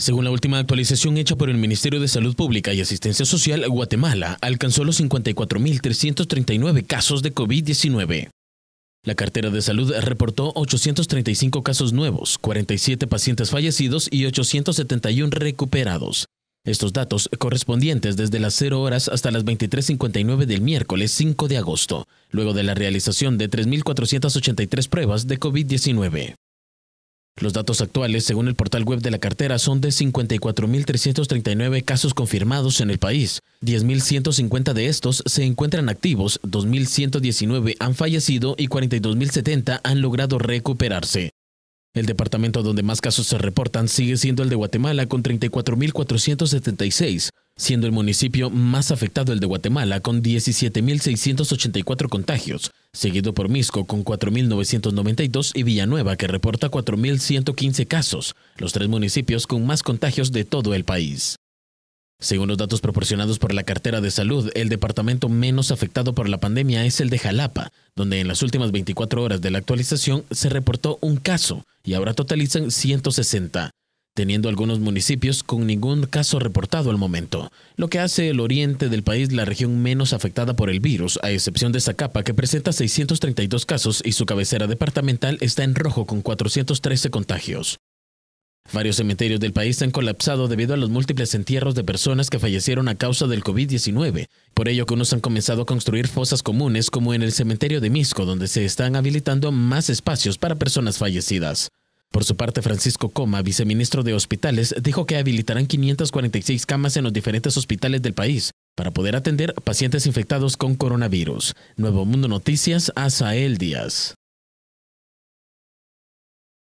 Según la última actualización hecha por el Ministerio de Salud Pública y Asistencia Social, Guatemala alcanzó los 54.339 casos de COVID-19. La cartera de salud reportó 835 casos nuevos, 47 pacientes fallecidos y 871 recuperados. Estos datos correspondientes desde las 0 horas hasta las 23.59 del miércoles 5 de agosto, luego de la realización de 3.483 pruebas de COVID-19. Los datos actuales, según el portal web de la cartera, son de 54.339 casos confirmados en el país. 10.150 de estos se encuentran activos, 2.119 han fallecido y 42.070 han logrado recuperarse. El departamento donde más casos se reportan sigue siendo el de Guatemala con 34.476, siendo el municipio más afectado el de Guatemala con 17.684 contagios, seguido por Misco con 4.992 y Villanueva que reporta 4.115 casos, los tres municipios con más contagios de todo el país. Según los datos proporcionados por la cartera de salud, el departamento menos afectado por la pandemia es el de Jalapa, donde en las últimas 24 horas de la actualización se reportó un caso y ahora totalizan 160 teniendo algunos municipios con ningún caso reportado al momento, lo que hace el oriente del país la región menos afectada por el virus, a excepción de Zacapa, que presenta 632 casos y su cabecera departamental está en rojo con 413 contagios. Varios cementerios del país han colapsado debido a los múltiples entierros de personas que fallecieron a causa del COVID-19, por ello que unos han comenzado a construir fosas comunes como en el cementerio de Misco, donde se están habilitando más espacios para personas fallecidas. Por su parte, Francisco Coma, viceministro de Hospitales, dijo que habilitarán 546 camas en los diferentes hospitales del país para poder atender pacientes infectados con coronavirus. Nuevo Mundo Noticias, Asael Díaz.